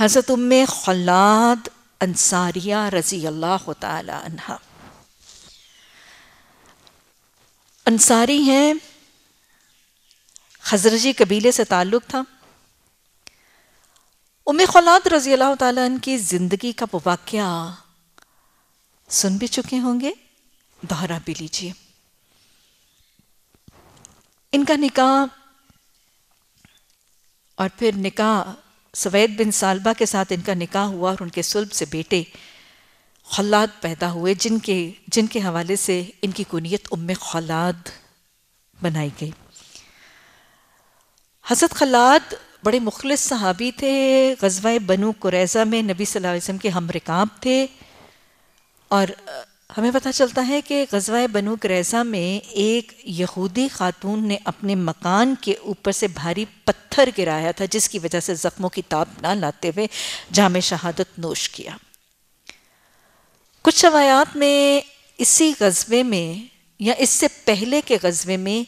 हज़रत उम्म खलाद अंसारिया रज़ी अल्लाह तहा अंसारी हैं खजरजी कबीले से ताल्लुक़ था उम खलाद रज़ी अल्लाह तन की ज़िंदगी का वाक़ सुन भी चुके होंगे दोहरा भी लीजिए इनका निकाह और फिर निकाह सवैद बिन सालबा के साथ इनका निकाह हुआ और उनके सुल्ब से बेटे खलाद पैदा हुए जिनके जिनके हवाले से इनकी कुनीत उम खलाद बनाई गई हजरत खलाद बड़े मुखलस सहाबी थे गजवाए बनु कुरैज़ा में नबी सल्लल्लाहु अलैहि वसल्लम के हम थे और हमें पता चलता है कि गजवाए बनु क्रैसा में एक यहूदी खातून ने अपने मकान के ऊपर से भारी पत्थर गिराया था जिसकी वजह से ज़ख्मों की ताप ना लाते हुए जाम शहादत नोश किया कुछ रवायात में इसी गजबे में या इससे पहले के गजबे में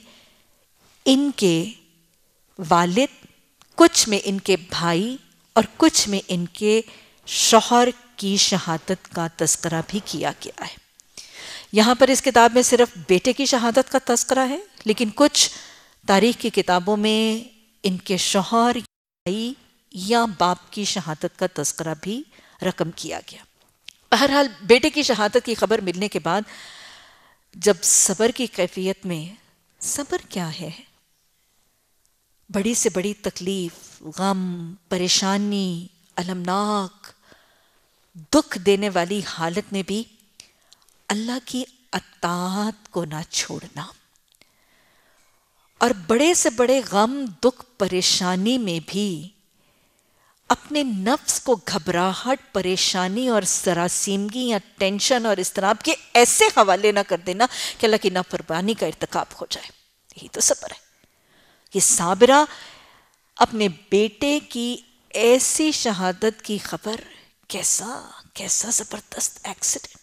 इनके वालिद कुछ में इनके भाई और कुछ में इनके शोहर की शहादत का तस्करा भी किया गया है यहाँ पर इस किताब में सिर्फ बेटे की शहादत का तस्करा है लेकिन कुछ तारीख की किताबों में इनके शोहर भाई या बाप की शहादत का तस्करा भी रकम किया गया बहरहाल बेटे की शहादत की खबर मिलने के बाद जब सबर की कैफियत में सबर क्या है बड़ी से बड़ी तकलीफ गम परेशानी अलमनाक दुख देने वाली हालत में भी अल्लाह की अतात को ना छोड़ना और बड़े से बड़े गम दुख परेशानी में भी अपने नफ्स को घबराहट परेशानी और सरासीमगी या टेंशन और इसतराब के ऐसे हवाले ना कर देना कि अल्लाह की नाफरमानी का इरतकाब हो जाए यही तो सबर है ये साबरा अपने बेटे की ऐसी शहादत की खबर कैसा कैसा ज़बरदस्त एक्सीडेंट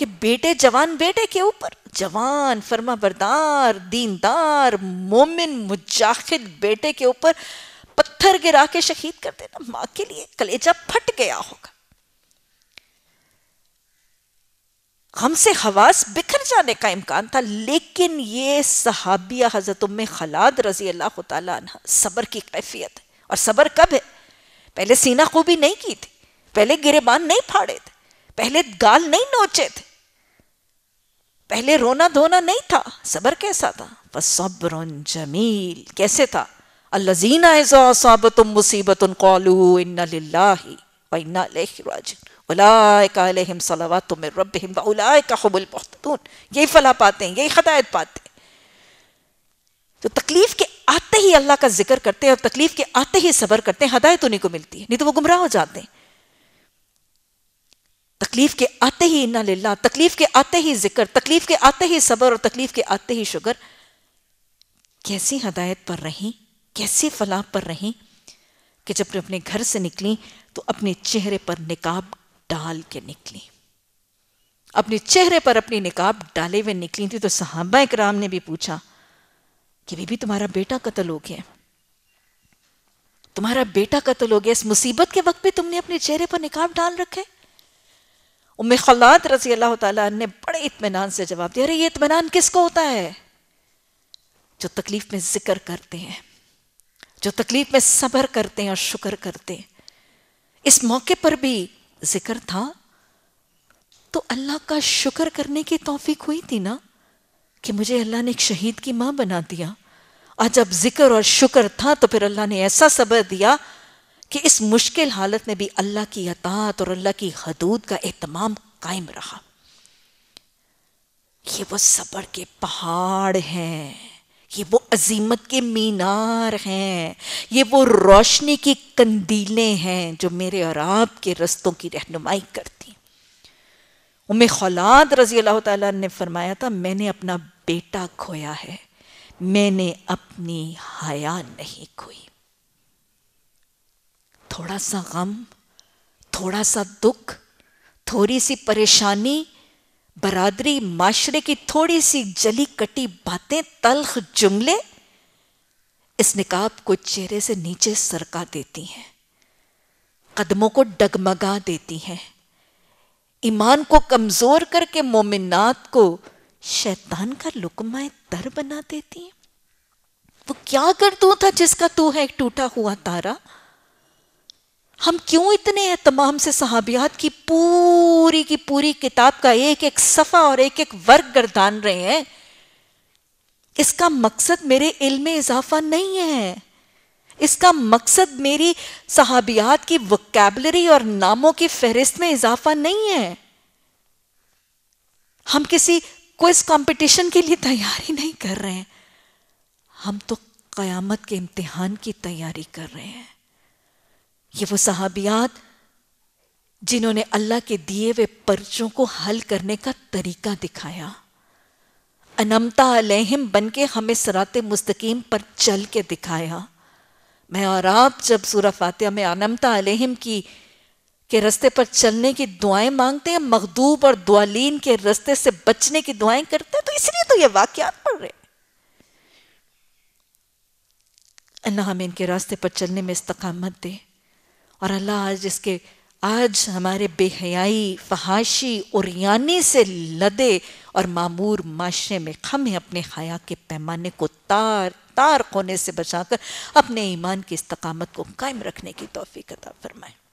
कि बेटे जवान बेटे के ऊपर जवान फर्मा बरदार दीनदार मोमिन मुजाहिद बेटे के ऊपर पत्थर गिरा के शहीद कर देना मां के लिए कलेजा फट गया होगा हमसे हवास बिखर जाने का इम्कान था लेकिन ये सहाबिया हजरत उम्म खलाद रजी अल्लाह तह की कैफियत है और सबर कब है पहले सीना खूबी नहीं की थी पहले गिरेबान नहीं फाड़े थे पहले गाल नहीं नोचे थे पहले रोना धोना नहीं था सबर कैसा था फसब्र जमील कैसे था अल्लजीना यही फला पाते हैं यही हदायत पाते तो तकलीफ के आते ही अल्लाह का जिक्र करते हैं और तकलीफ के आते ही सबर करते हैं हदायत उन्हीं को मिलती है नहीं तो वो गुमराह हो जाते हैं तकलीफ के आते ही इन्ना लिल्ला तकलीफ के आते ही जिक्र तकलीफ के आते ही सबर और तकलीफ के आते ही शुगर कैसी हदायत पर रहीं कैसी फलाह पर रहीं कि जब अपने घर से निकली तो अपने चेहरे पर निकाब डाल के निकली अपने चेहरे पर अपनी निकाब डाले हुए निकली थी तो सहाबा इकराम ने भी पूछा कि बीबी तुम्हारा बेटा कत्ल हो गया तुम्हारा बेटा कत्ल हो गया इस मुसीबत के वक्त पे तुमने अपने चेहरे पर निकाब डाल रखे उम खलात रजी अल्लाह तन ने बड़े इतमान से जवाब दिया अरे ये इतमान किसको होता है जो तकलीफ में जिक्र करते हैं जो तकलीफ में सब्र करते हैं और शुक्र करते हैं इस मौके पर भी जिक्र था तो अल्लाह का शुक्र करने की तौफीक हुई थी ना कि मुझे अल्लाह ने एक शहीद की मां बना दिया और जब जिक्र और शुक्र था तो फिर अल्लाह ने ऐसा सबर दिया कि इस मुश्किल हालत में भी अल्लाह की अतात और अल्लाह की हदूद का एहतमाम कायम रहा ये वो सबर के पहाड़ हैं ये वो अजीमत के मीनार हैं ये वो रोशनी की कंदीले हैं जो मेरे और आपके रस्तों की रहनुमाई करती उम खौलाद रजी अल्लाह ताला ने फरमाया था मैंने अपना बेटा खोया है मैंने अपनी हया नहीं खोई थोड़ा सा गम थोड़ा सा दुख थोड़ी सी परेशानी बरादरी माशरे की थोड़ी सी जली कटी बातें तलख जुमले इस निकाब को चेहरे से नीचे सरका देती हैं कदमों को डगमगा देती हैं ईमान को कमज़ोर करके मोमिनात को शैतान का लुकमाए तर बना देती हैं वो क्या कर तू था जिसका तू है एक टूटा हुआ तारा हम क्यों इतने तमाम से सहाबियात की पूरी की पूरी किताब का एक एक सफ़ा और एक एक वर्ग गर्दान रहे हैं इसका मकसद मेरे इल्म में इजाफा नहीं है इसका मकसद मेरी सहाबियात की वोकेबलरी और नामों की फहरिस्त में इजाफा नहीं है हम किसी क्विज कंपटीशन के लिए तैयारी नहीं कर रहे हैं हम तो क़यामत के इम्तिहान की तैयारी कर रहे हैं ये वो सहाबियात जिन्होंने अल्लाह के दिए हुए पर्चों को हल करने का तरीका दिखाया अनमता अलहम बन के हमें सरात मुस्तकीम पर चल के दिखाया मैं और आप जब सूरह फातिया में अनमता अलहम की के रस्ते पर चलने की दुआएं मांगते हैं मखदूब और दुआलीन के रस्ते से बचने की दुआएं करते हैं तो इसलिए तो ये वाक्यात पढ़ रहे अल्लाह हमें इनके रास्ते पर चलने में इस्तकामत दे और अल्लाह आज इसके आज हमारे बेहयाई फहाशी और यानी से लदे और मामूर माशरे में खम है अपने हया के पैमाने को तार तार कोने से बचाकर अपने ईमान की इस्तकामत को कायम रखने की तोफ़ी कदा फरमाएँ